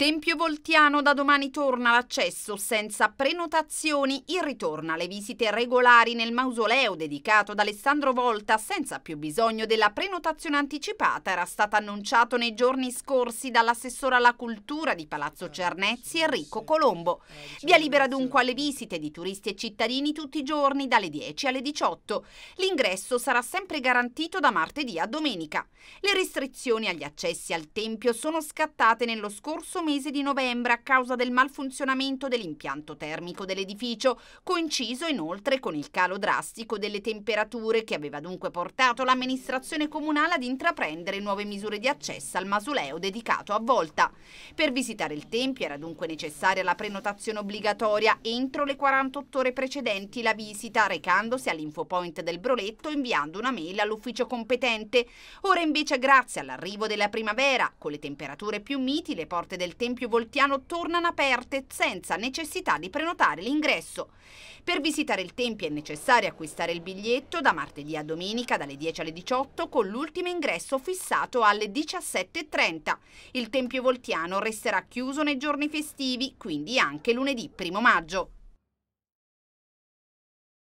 Tempio Voltiano da domani torna l'accesso senza prenotazioni, il ritorno alle visite regolari nel mausoleo dedicato ad Alessandro Volta senza più bisogno della prenotazione anticipata era stato annunciato nei giorni scorsi dall'assessore alla cultura di Palazzo Cernezzi Enrico Colombo. Via libera dunque alle visite di turisti e cittadini tutti i giorni dalle 10 alle 18. L'ingresso sarà sempre garantito da martedì a domenica. Le restrizioni agli accessi al Tempio sono scattate nello scorso mese di novembre a causa del malfunzionamento dell'impianto termico dell'edificio, coinciso inoltre con il calo drastico delle temperature che aveva dunque portato l'amministrazione comunale ad intraprendere nuove misure di accesso al mausoleo dedicato a Volta. Per visitare il tempio era dunque necessaria la prenotazione obbligatoria entro le 48 ore precedenti la visita recandosi all'infopoint del Broletto inviando una mail all'ufficio competente. Ora invece grazie all'arrivo della primavera, con le temperature più miti, le porte del Tempio Voltiano tornano aperte senza necessità di prenotare l'ingresso. Per visitare il Tempio è necessario acquistare il biglietto da martedì a domenica dalle 10 alle 18 con l'ultimo ingresso fissato alle 17.30. Il Tempio Voltiano resterà chiuso nei giorni festivi, quindi anche lunedì 1 maggio.